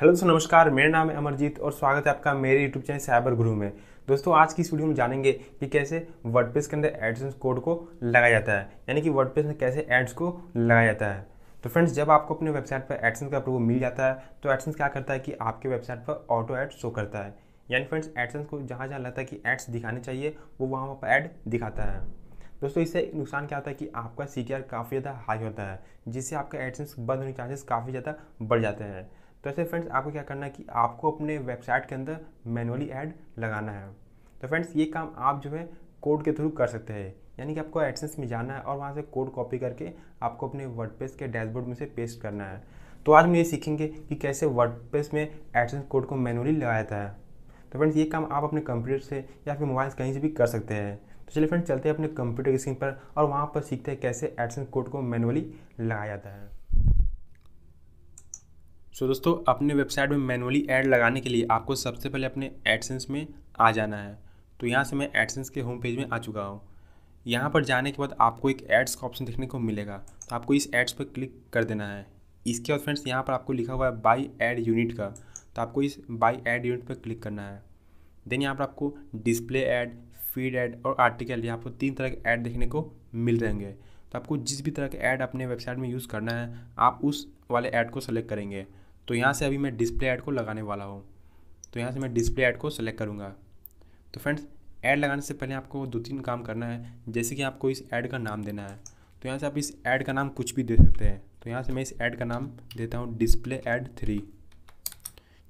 hello दोस्तों नमस्कार मेरा नाम है अमरजीत और स्वागत है आपका मेरे यूट्यूब चैनल साइबर गुरु में दोस्तों आज की इस वीडियो में जानेंगे कि कैसे वर्डप्रेस के अंदर एडसेंस कोड को लगाया जाता है यानी कि वर्डप्रेस में कैसे एड्स को लगाया जाता है तो फ्रेंड्स जब आपको अपने वेबसाइट पर एडसेंस का अप्रूव मिल जाता है तो एडसेंस क्या करता है कि आपके वेबसाइट पर ऑटो एड शो करता है यानी फ्रेंड्स एडसेंस को जहाँ जहाँ लगता है कि एड्स दिखाने चाहिए वो वहाँ वहाँ पर ऐड दिखाता है दोस्तों इससे नुकसान क्या होता है कि आपका सी काफ़ी ज़्यादा हाई होता है जिससे आपका एडसेंस बंद होने के चांसेस काफ़ी ज़्यादा बढ़ जाते हैं तो ऐसे फ्रेंड्स आपको क्या करना है कि आपको अपने वेबसाइट के अंदर मैनुअली ऐड लगाना है तो फ्रेंड्स ये काम आप जो है कोड के थ्रू कर सकते हैं यानी कि आपको एडसेंस में जाना है और वहाँ से कोड कॉपी करके आपको अपने वर्डप्रेस के डैशबोर्ड में से पेस्ट करना है तो आज हम ये सीखेंगे कि कैसे वर्डपेस में एडसेंस कोड को मैनुअली लगाया जाता है तो फ्रेंड्स ये काम आप अपने कंप्यूटर से या फिर मोबाइल से कहीं से भी कर सकते हैं तो चलिए फ्रेंड्स चलते हैं अपने कंप्यूटर की स्क्रीन पर और वहाँ पर सीखते हैं कैसे एडसेंस कोड को मैनुअली लगाया जाता है सो दोस्तों अपने वेबसाइट में मैनुअली ऐड लगाने के लिए आपको सबसे पहले अपने एडसेंस में आ जाना है तो यहाँ से मैं एडसेंस के होम पेज में आ चुका हूँ यहाँ पर जाने के बाद आपको एक एड्स का ऑप्शन देखने को मिलेगा तो आपको इस एड्स पर क्लिक कर देना है इसके बाद फ्रेंड्स यहाँ पर आपको लिखा हुआ है बाई एड यूनिट का तो आपको इस बाई एड यूनिट पर क्लिक करना है देन यहाँ पर आपको डिस्प्ले ऐड फीड ऐड और आर्टिकल यहाँ पर तीन तरह के ऐड देखने को मिल रहेंगे तो आपको जिस भी तरह के ऐड अपने वेबसाइट में यूज़ करना है आप उस वाले ऐड को सेलेक्ट करेंगे तो यहाँ से अभी मैं डिस्प्ले ऐड को लगाने वाला हूँ तो यहाँ से मैं डिस्प्ले ऐड को सेलेक्ट करूँगा तो फ्रेंड्स ऐड लगाने से पहले आपको दो तीन काम करना है जैसे कि आपको इस ऐड का नाम देना है तो यहाँ से आप इस ऐड का नाम कुछ भी दे सकते हैं तो यहाँ से मैं इस ऐड का नाम देता हूँ डिस्प्ले ऐड थ्री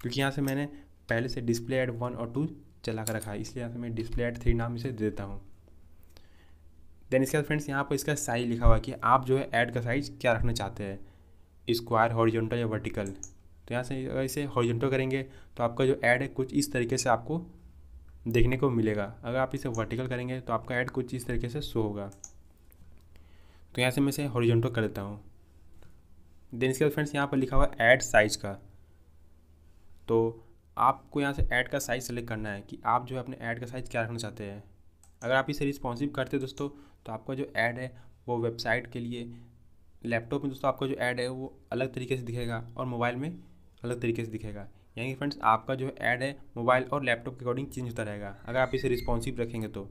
क्योंकि यहाँ से मैंने पहले से डिस्प्ले ऐड वन और टू चला कर रखा है इसलिए यहाँ से मैं डिस्प्ले ऐड थ्री नाम इसे देता हूँ देन इसके बाद फ्रेंड्स यहाँ पर इसका साइज़ लिखा हुआ है कि आप जो है ऐड का साइज़ क्या रखना चाहते हैं स्क्वायर हॉरिजॉन्टल या वर्टिकल तो यहाँ से अगर इसे हॉरिजेंटो करेंगे तो आपका जो ऐड है कुछ इस तरीके से आपको देखने को मिलेगा अगर आप इसे वर्टिकल करेंगे तो आपका ऐड कुछ इस तरीके से शो होगा तो यहाँ से मैं इसे हॉरिजेंटो कर देता हूँ देन इसके बाद फ्रेंड्स यहाँ पर लिखा हुआ ऐड साइज का तो आपको यहाँ से ऐड का साइज सेलेक्ट करना है कि आप जो है अपने ऐड का साइज क्या रखना चाहते हैं अगर आप इसे रिस्पॉन्सिव करते दोस्तों तो आपका जो ऐड है वो वेबसाइट के लिए लैपटॉप में दोस्तों आपका जो ऐड है वो अलग तरीके से दिखेगा और मोबाइल में अलग तरीके से दिखेगा यानी कि फ्रेंड्स आपका जो ऐड है मोबाइल और लैपटॉप के अकॉर्डिंग चेंज होता रहेगा अगर आप इसे रिस्पॉन्सिव रखेंगे तो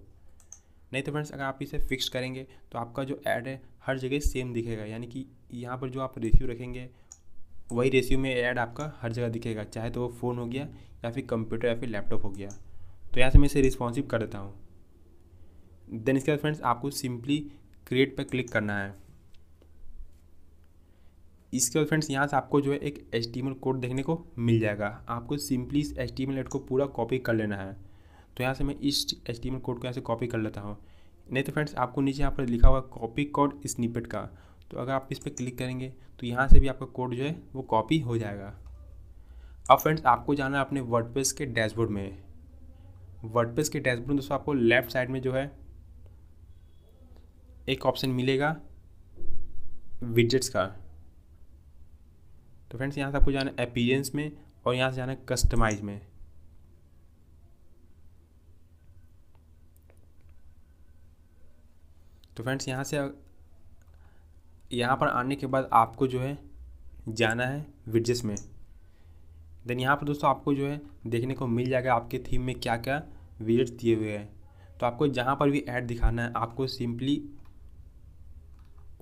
नहीं तो फ्रेंड्स अगर आप इसे फिक्स करेंगे तो आपका जो ऐड है हर जगह सेम दिखेगा यानी कि यहाँ पर जो आप रेशियो रखेंगे वही रेशियो में ऐड आपका हर जगह दिखेगा चाहे तो वो फ़ोन हो गया या फिर कंप्यूटर या फिर लैपटॉप हो गया तो यहाँ से मैं इसे रिस्पॉन्सिव कर देता हूँ देन इसके बाद फ्रेंड्स आपको सिंपली क्रिएट पर क्लिक करना है इसके बाद फ्रेंड्स यहाँ से आपको जो है एक एच कोड देखने को मिल जाएगा आपको सिंपली इस एच टी को पूरा कॉपी कर लेना है तो यहाँ से मैं इस एच कोड को यहाँ से कॉपी कर लेता हूँ नहीं तो फ्रेंड्स आपको नीचे यहाँ पर लिखा हुआ कॉपी कोड स्निपेट का तो अगर आप इस पर क्लिक करेंगे तो यहाँ से भी आपका कोड जो है वो कॉपी हो जाएगा अब फ्रेंड्स आपको जाना है अपने वर्डप्रेस के डैशबोर्ड में वर्डप्रेस के डैशबोर्ड में दोस्तों आपको लेफ्ट साइड में जो है एक ऑप्शन मिलेगा विजेट्स का तो फ्रेंड्स यहाँ से आपको जाना है अपीरेंस में और यहाँ से जाना है कस्टमाइज में तो फ्रेंड्स यहाँ से यहाँ पर आने के बाद आपको जो है जाना है विडजेस में देन यहाँ पर दोस्तों आपको जो है देखने को मिल जाएगा आपके थीम में क्या क्या विजेट दिए हुए हैं तो आपको जहाँ पर भी ऐड दिखाना है आपको सिंपली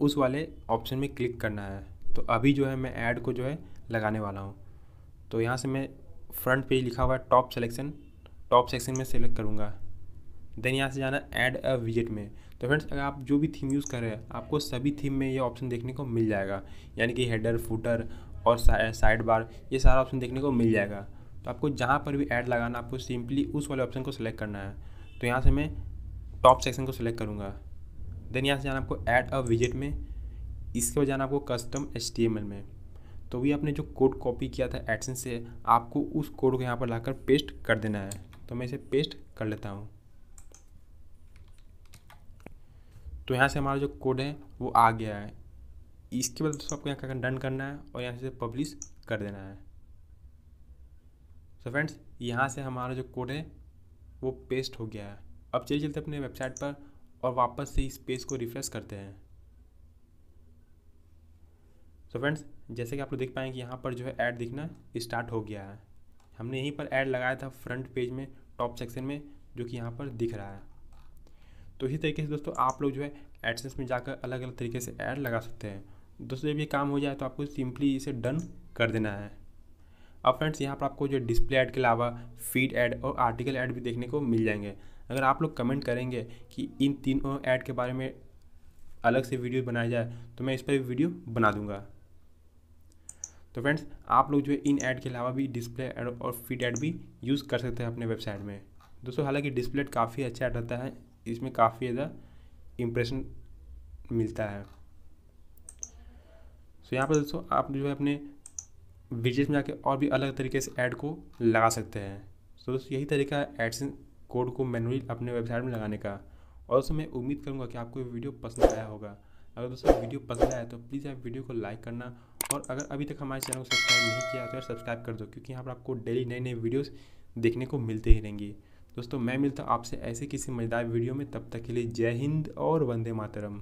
उस वाले ऑप्शन में क्लिक करना है तो अभी जो है मैं ऐड को जो है लगाने वाला हूँ तो यहाँ से मैं फ्रंट पेज लिखा हुआ है टॉप सेलेक्शन टॉप सेक्शन में सेलेक्ट करूँगा देन यहाँ से जाना ऐड अ विजिट में तो फ्रेंड्स अगर आप जो भी थीम यूज़ कर रहे हैं आपको सभी थीम में ये ऑप्शन देखने को मिल जाएगा यानी कि हेडर फूटर और साइड बार ये सारा ऑप्शन देखने को मिल जाएगा तो आपको जहाँ पर भी ऐड लगाना आपको सिंपली उस वाले ऑप्शन को सिलेक्ट करना है तो यहाँ से मैं टॉप सेक्शन को सिलेक्ट करूँगा देन यहाँ से जाना आपको ऐड अ विजिट में इसके बाद जाना आपको कस्टम एच में तो भी आपने जो कोड कॉपी किया था एडसन से आपको उस कोड को यहाँ पर लाकर पेस्ट कर देना है तो मैं इसे पेस्ट कर लेता हूँ तो यहाँ से हमारा जो कोड है वो आ गया है इसके बाद दोस्तों आपको यहाँ का डन करना है और यहाँ से पब्लिश कर देना है सो so फ्रेंड्स यहाँ से हमारा जो कोड है वो पेस्ट हो गया है अब चलिए चलते अपने वेबसाइट पर और वापस से इस पेज को रिफ्रेश करते हैं सो फ्रेंड्स जैसे कि आप लोग देख पाएंगे यहाँ पर जो है ऐड दिखना स्टार्ट हो गया है हमने यहीं पर ऐड लगाया था फ्रंट पेज में टॉप सेक्शन में जो कि यहाँ पर दिख रहा है तो इसी तरीके से दोस्तों आप लोग जो है एडसेंस में जाकर अलग अलग तरीके से ऐड लगा सकते हैं दोस्तों जब ये काम हो जाए तो आपको सिंपली इसे डन कर देना है अब फ्रेंड्स यहाँ पर आपको जो डिस्प्ले ऐड के अलावा फीड ऐड और आर्टिकल ऐड भी देखने को मिल जाएंगे अगर आप लोग कमेंट करेंगे कि इन तीनों ऐड के बारे में अलग से वीडियो बनाया जाए तो मैं इस पर वीडियो बना दूंगा तो फ्रेंड्स आप लोग जो है इन ऐड के अलावा भी डिस्प्ले एड और फिट ऐड भी यूज़ कर सकते हैं अपने वेबसाइट में दोस्तों हालांकि डिस्प्ले काफ़ी अच्छा ऐड रहता है इसमें काफ़ी ज़्यादा इम्प्रेशन मिलता है सो यहाँ पर दोस्तों आप जो है अपने विजेस में जाके और भी अलग तरीके से ऐड को लगा सकते हैं तो दोस्तों यही तरीका है एडसेंस कोड को मैनुअली अपने वेबसाइट में लगाने का और दोस्तों मैं उम्मीद करूँगा कि आपको ये वीडियो पसंद आया होगा अगर दोस्तों वीडियो पसंद आया तो प्लीज़ आप वीडियो को लाइक करना और अगर अभी तक हमारे चैनल को सब्सक्राइब नहीं किया तो यार सब्सक्राइब कर दो क्योंकि यहाँ पर आपको डेली नए नए वीडियोस देखने को मिलते ही रहेंगे दोस्तों मैं मिलता हूँ आपसे ऐसे किसी मज़ेदार वीडियो में तब तक के लिए जय हिंद और वंदे मातरम